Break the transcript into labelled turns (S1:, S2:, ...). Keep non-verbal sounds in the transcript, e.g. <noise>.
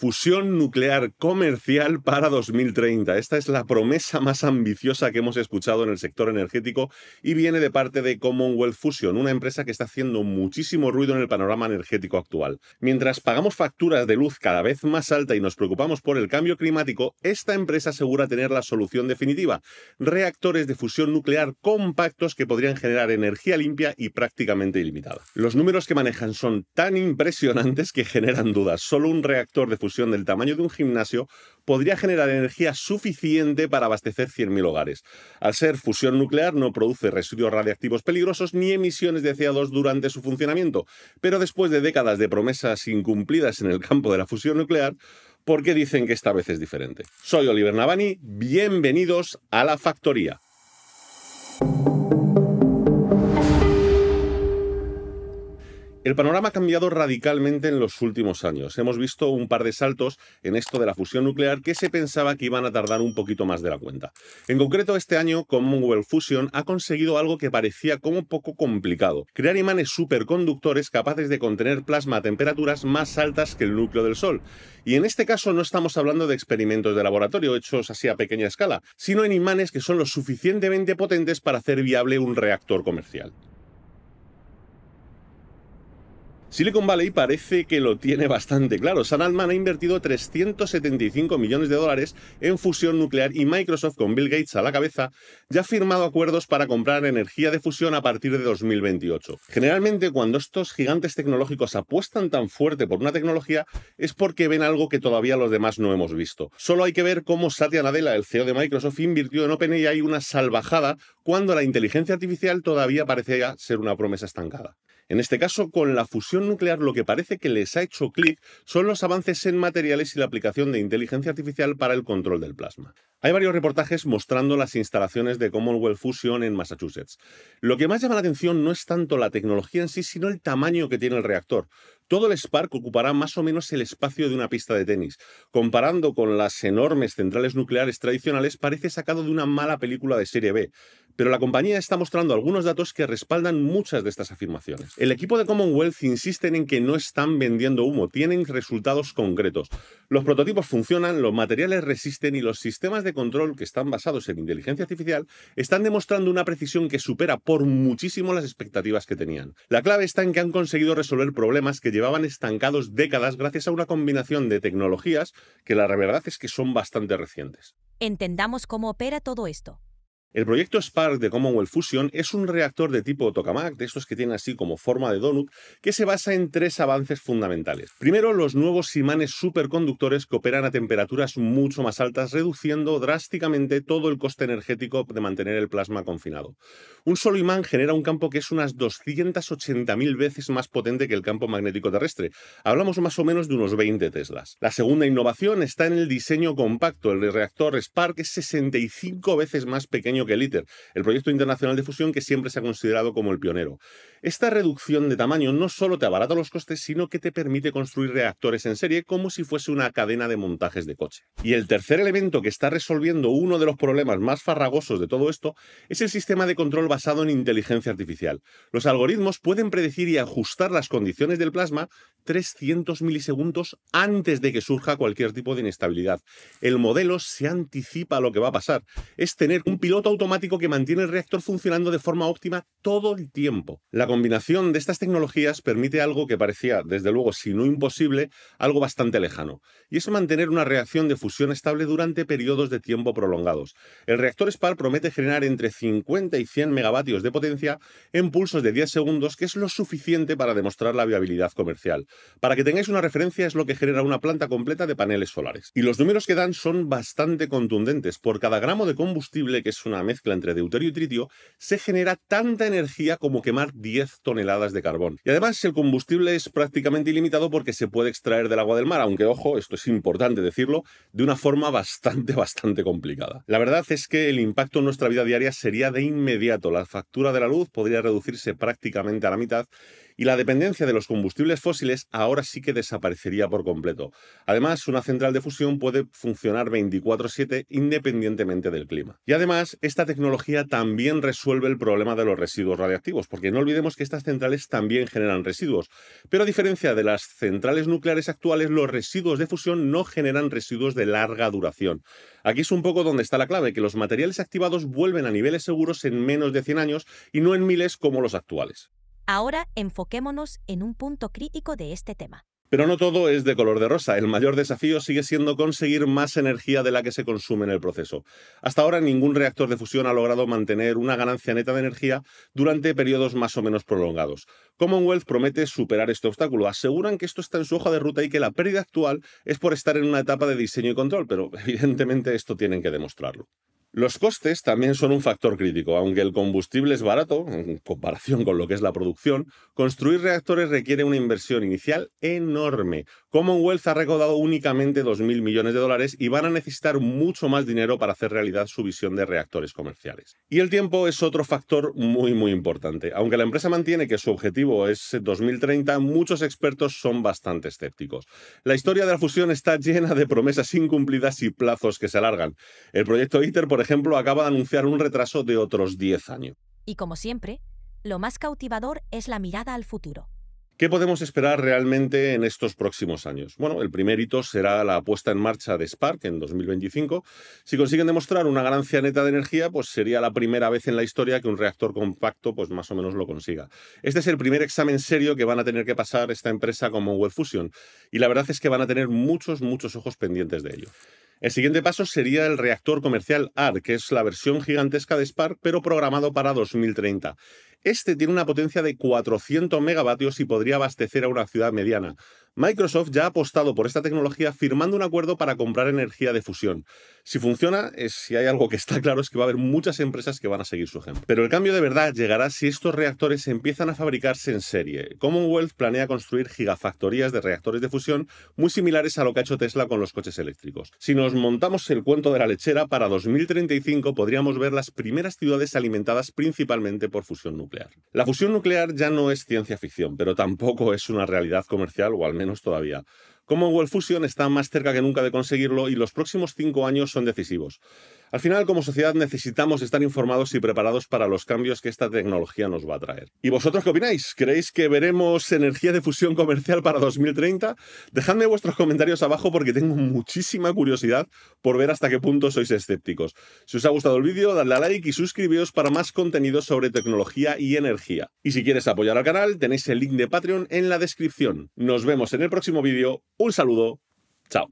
S1: Fusión nuclear comercial para 2030. Esta es la promesa más ambiciosa que hemos escuchado en el sector energético y viene de parte de Commonwealth Fusion, una empresa que está haciendo muchísimo ruido en el panorama energético actual. Mientras pagamos facturas de luz cada vez más alta y nos preocupamos por el cambio climático, esta empresa asegura tener la solución definitiva. Reactores de fusión nuclear compactos que podrían generar energía limpia y prácticamente ilimitada. Los números que manejan son tan impresionantes que generan dudas. Solo un reactor de fusión fusión del tamaño de un gimnasio podría generar energía suficiente para abastecer 100.000 hogares. Al ser fusión nuclear no produce residuos radiactivos peligrosos ni emisiones de CO2 durante su funcionamiento, pero después de décadas de promesas incumplidas en el campo de la fusión nuclear, ¿por qué dicen que esta vez es diferente? Soy Oliver Navani, bienvenidos a La Factoría. El panorama ha cambiado radicalmente en los últimos años. Hemos visto un par de saltos en esto de la fusión nuclear que se pensaba que iban a tardar un poquito más de la cuenta. En concreto, este año Commonwealth Fusion ha conseguido algo que parecía como poco complicado. Crear imanes superconductores capaces de contener plasma a temperaturas más altas que el núcleo del Sol. Y en este caso no estamos hablando de experimentos de laboratorio hechos así a pequeña escala, sino en imanes que son lo suficientemente potentes para hacer viable un reactor comercial. Silicon Valley parece que lo tiene bastante claro. San Alman ha invertido 375 millones de dólares en fusión nuclear y Microsoft, con Bill Gates a la cabeza, ya ha firmado acuerdos para comprar energía de fusión a partir de 2028. Generalmente, cuando estos gigantes tecnológicos apuestan tan fuerte por una tecnología, es porque ven algo que todavía los demás no hemos visto. Solo hay que ver cómo Satya Nadella, el CEO de Microsoft, invirtió en OpenAI una salvajada cuando la inteligencia artificial todavía parecía ser una promesa estancada. En este caso, con la fusión nuclear lo que parece que les ha hecho clic son los avances en materiales y la aplicación de inteligencia artificial para el control del plasma. Hay varios reportajes mostrando las instalaciones de Commonwealth Fusion en Massachusetts. Lo que más llama la atención no es tanto la tecnología en sí, sino el tamaño que tiene el reactor. Todo el Spark ocupará más o menos el espacio de una pista de tenis. Comparando con las enormes centrales nucleares tradicionales, parece sacado de una mala película de serie B pero la compañía está mostrando algunos datos que respaldan muchas de estas afirmaciones. El equipo de Commonwealth insiste en que no están vendiendo humo, tienen resultados concretos. Los prototipos funcionan, los materiales resisten y los sistemas de control que están basados en inteligencia artificial están demostrando una precisión que supera por muchísimo las expectativas que tenían. La clave está en que han conseguido resolver problemas que llevaban estancados décadas gracias a una combinación de tecnologías que la verdad es que son bastante recientes. Entendamos cómo opera todo esto. El proyecto Spark de Commonwealth Fusion es un reactor de tipo tokamak, de estos que tienen así como forma de donut, que se basa en tres avances fundamentales. Primero, los nuevos imanes superconductores que operan a temperaturas mucho más altas, reduciendo drásticamente todo el coste energético de mantener el plasma confinado. Un solo imán genera un campo que es unas 280.000 veces más potente que el campo magnético terrestre. Hablamos más o menos de unos 20 teslas. La segunda innovación está en el diseño compacto. El reactor Spark es 65 veces más pequeño que el ITER, el proyecto internacional de fusión que siempre se ha considerado como el pionero. Esta reducción de tamaño no solo te abarata los costes, sino que te permite construir reactores en serie como si fuese una cadena de montajes de coche. Y el tercer elemento que está resolviendo uno de los problemas más farragosos de todo esto es el sistema de control basado en inteligencia artificial. Los algoritmos pueden predecir y ajustar las condiciones del plasma 300 milisegundos antes de que surja cualquier tipo de inestabilidad. El modelo se anticipa a lo que va a pasar. Es tener un piloto automático que mantiene el reactor funcionando de forma óptima todo el tiempo. La combinación de estas tecnologías permite algo que parecía, desde luego, si no imposible, algo bastante lejano, y es mantener una reacción de fusión estable durante periodos de tiempo prolongados. El reactor SPAR promete generar entre 50 y 100 megavatios de potencia en pulsos de 10 segundos, que es lo suficiente para demostrar la viabilidad comercial. Para que tengáis una referencia, es lo que genera una planta completa de paneles solares. Y los números que dan son bastante contundentes. Por cada gramo de combustible, que es una mezcla entre deuterio y tritio, se genera tanta energía como quemar 10 toneladas de carbón. Y además el combustible es prácticamente ilimitado porque se puede extraer del agua del mar, aunque ojo, esto es importante decirlo, de una forma bastante, <laughs> bastante complicada. La verdad es que el impacto en nuestra vida diaria sería de inmediato. La factura de la luz podría reducirse prácticamente a la mitad y la dependencia de los combustibles fósiles ahora sí que desaparecería por completo. Además, una central de fusión puede funcionar 24/7 independientemente del clima. Y además, esta tecnología también resuelve el problema de los residuos radiactivos, porque no olvidemos que estas centrales también generan residuos, pero a diferencia de las centrales nucleares actuales, los residuos de fusión no generan residuos de larga duración. Aquí es un poco donde está la clave, que los materiales activados vuelven a niveles seguros en menos de 100 años y no en miles como los actuales. Ahora enfoquémonos en un punto crítico de este tema. Pero no todo es de color de rosa. El mayor desafío sigue siendo conseguir más energía de la que se consume en el proceso. Hasta ahora ningún reactor de fusión ha logrado mantener una ganancia neta de energía durante periodos más o menos prolongados. Commonwealth promete superar este obstáculo. Aseguran que esto está en su hoja de ruta y que la pérdida actual es por estar en una etapa de diseño y control, pero <laughs> evidentemente esto tienen que demostrarlo. Los costes también son un factor crítico. Aunque el combustible es barato, en comparación con lo que es la producción, construir reactores requiere una inversión inicial enorme. Commonwealth ha recaudado únicamente 2.000 millones de dólares y van a necesitar mucho más dinero para hacer realidad su visión de reactores comerciales. Y el tiempo es otro factor muy, muy importante. Aunque la empresa mantiene que su objetivo es 2030, muchos expertos son bastante escépticos. La historia de la fusión está llena de promesas incumplidas y plazos que se alargan. El proyecto ITER, por ejemplo, acaba de anunciar un retraso de otros 10 años. Y como siempre, lo más cautivador es la mirada al futuro. ¿Qué podemos esperar realmente en estos próximos años? Bueno, el primer hito será la puesta en marcha de Spark en 2025. Si consiguen demostrar una ganancia neta de energía, pues sería la primera vez en la historia que un reactor compacto pues más o menos lo consiga. Este es el primer examen serio que van a tener que pasar esta empresa como Webfusion y la verdad es que van a tener muchos muchos ojos pendientes de ello. El siguiente paso sería el reactor comercial AR, que es la versión gigantesca de Spark, pero programado para 2030. Este tiene una potencia de 400 megavatios y podría abastecer a una ciudad mediana. Microsoft ya ha apostado por esta tecnología firmando un acuerdo para comprar energía de fusión. Si funciona, si hay algo que está <laughs> claro es que va a haber muchas empresas que van a seguir su ejemplo. Pero el cambio de verdad llegará si estos reactores empiezan a fabricarse en serie. Commonwealth planea construir gigafactorías de reactores de fusión muy similares a lo que ha hecho Tesla con los coches eléctricos. Si nos montamos el cuento de la lechera, para 2035 podríamos ver las primeras ciudades alimentadas principalmente por fusión nuclear. La fusión nuclear ya no es ciencia ficción, pero tampoco es una realidad comercial, o al menos todavía. Commonwealth Fusion está más cerca que nunca de conseguirlo y los próximos cinco años son decisivos. Al final, como sociedad, necesitamos estar informados y preparados para los cambios que esta tecnología nos va a traer. ¿Y vosotros qué opináis? ¿Creéis que veremos energía de fusión comercial para 2030? Dejadme vuestros comentarios abajo porque tengo muchísima curiosidad por ver hasta qué punto sois escépticos. Si os ha gustado el vídeo, dadle a like y suscribíos para más contenido sobre tecnología y energía. Y si quieres apoyar al canal, tenéis el link de Patreon en la descripción. Nos vemos en el próximo vídeo. Un saludo. Chao.